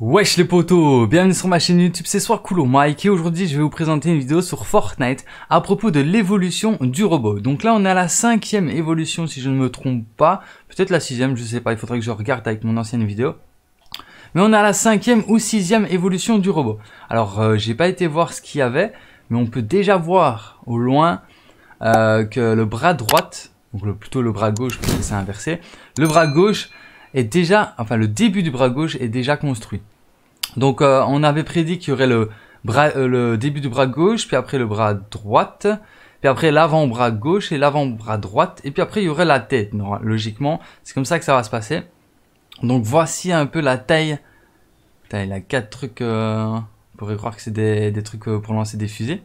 Wesh les potos, bienvenue sur ma chaîne YouTube, c'est Soir Cool Mike et aujourd'hui je vais vous présenter une vidéo sur Fortnite à propos de l'évolution du robot. Donc là on est à la cinquième évolution si je ne me trompe pas, peut-être la sixième, je sais pas, il faudrait que je regarde avec mon ancienne vidéo. Mais on est à la cinquième ou sixième évolution du robot. Alors euh, j'ai pas été voir ce qu'il y avait, mais on peut déjà voir au loin euh, que le bras droite, donc plutôt le bras gauche, c'est inversé, le bras gauche est déjà, enfin le début du bras gauche est déjà construit. Donc euh, on avait prédit qu'il y aurait le, bras, euh, le début du bras gauche, puis après le bras droite, puis après l'avant-bras gauche et l'avant-bras droite, et puis après il y aurait la tête, logiquement. C'est comme ça que ça va se passer. Donc voici un peu la taille. Putain, il a quatre trucs, euh, on pourrait croire que c'est des, des, trucs pour lancer des fusées.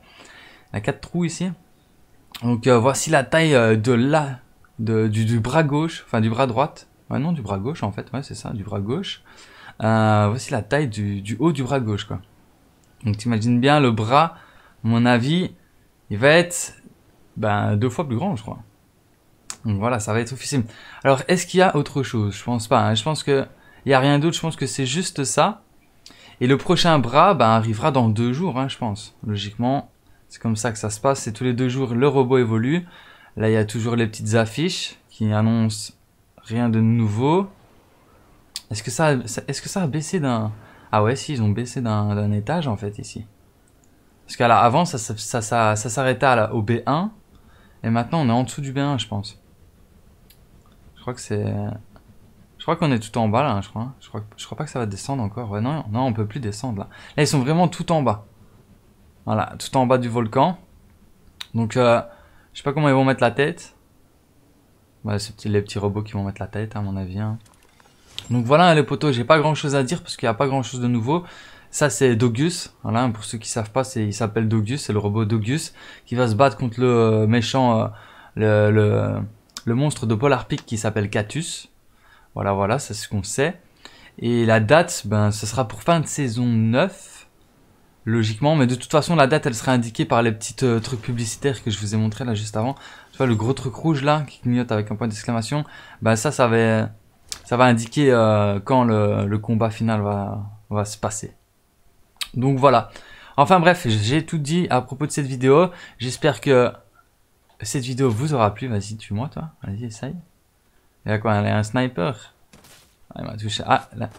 Il a quatre trous ici. Donc voici la taille de la, du, du bras gauche, enfin du bras droite Ouais, ah non, du bras gauche, en fait. Ouais, c'est ça, du bras gauche. Euh, voici la taille du, haut du bras gauche, quoi. Donc, t'imagines bien, le bras, à mon avis, il va être ben, deux fois plus grand, je crois. Donc voilà, ça va être officiel. Alors, est-ce qu'il y a autre chose Je pense pas. Hein. Je pense que il a rien d'autre. Je pense que c'est juste ça. Et le prochain bras, ben, arrivera dans deux jours, hein, je pense. Logiquement, c'est comme ça que ça se passe. C'est tous les deux jours, le robot évolue. Là, il y a toujours les petites affiches qui annoncent Rien de nouveau. Est-ce que ça, est que ça a baissé d'un... Ah ouais, si, ils ont baissé d'un étage, en fait, ici. Parce qu'avant, ça, ça, ça, ça, ça s'arrêtait au B1. Et maintenant, on est en dessous du B1, je pense. Je crois que c'est... Je crois qu'on est tout en bas, là, hein, je crois. Je crois, pas que ça va descendre encore. Ouais, non, non, on peut plus descendre, là. Là, ils sont vraiment tout en bas. Voilà, tout en bas du volcan. Donc, euh, je sais pas comment ils vont mettre la tête. Voilà, les petits robots qui vont mettre la tête, à mon avis. Hein. Donc voilà, hein, les potos, j'ai pas grand chose à dire parce qu'il n'y a pas grand chose de nouveau. Ça, c'est Dogus. Voilà, pour ceux qui savent pas, il s'appelle Dogus, c'est le robot Dogus qui va se battre contre le euh, méchant, euh, le, monstre de Polar Peak qui s'appelle Catus. Voilà, voilà, c'est ce qu'on sait. Et la date, ben, ce sera pour fin de saison 9 logiquement. Mais de toute façon, la date, elle sera indiquée par les petits euh, trucs publicitaires que je vous ai montré là juste avant. Tu vois, le gros truc rouge là, qui clignote avec un point d'exclamation, bah ça, ça va, ça va indiquer euh, quand le, combat final va, va se passer. Donc voilà. Enfin bref, j'ai tout dit à propos de cette vidéo. J'espère que cette vidéo vous aura plu. Vas-y, tue-moi toi. Vas-y, essaye. Il a quoi Il un sniper. Ah, il m'a touché. Ah là.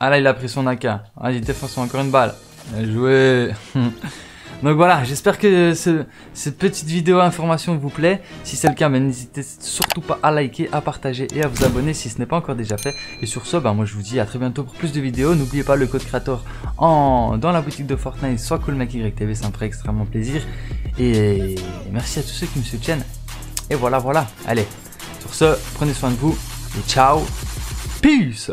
ah là, il a pris son AK. Vas-y, défonce encore une balle. Jouer. joué Donc voilà, j'espère que cette petite vidéo information vous plaît. Si c'est le cas, ben, n'hésitez surtout pas à liker, à partager et à vous abonner si ce n'est pas encore déjà fait. Et sur ce, ben, moi je vous dis à très bientôt pour plus de vidéos. N'oubliez pas le code créateur en, dans la boutique de Fortnite, soit CoolMacYTV, ça me ferait extrêmement plaisir. Et merci à tous ceux qui me soutiennent. Et voilà, voilà. Allez, sur ce, prenez soin de vous et ciao. Peace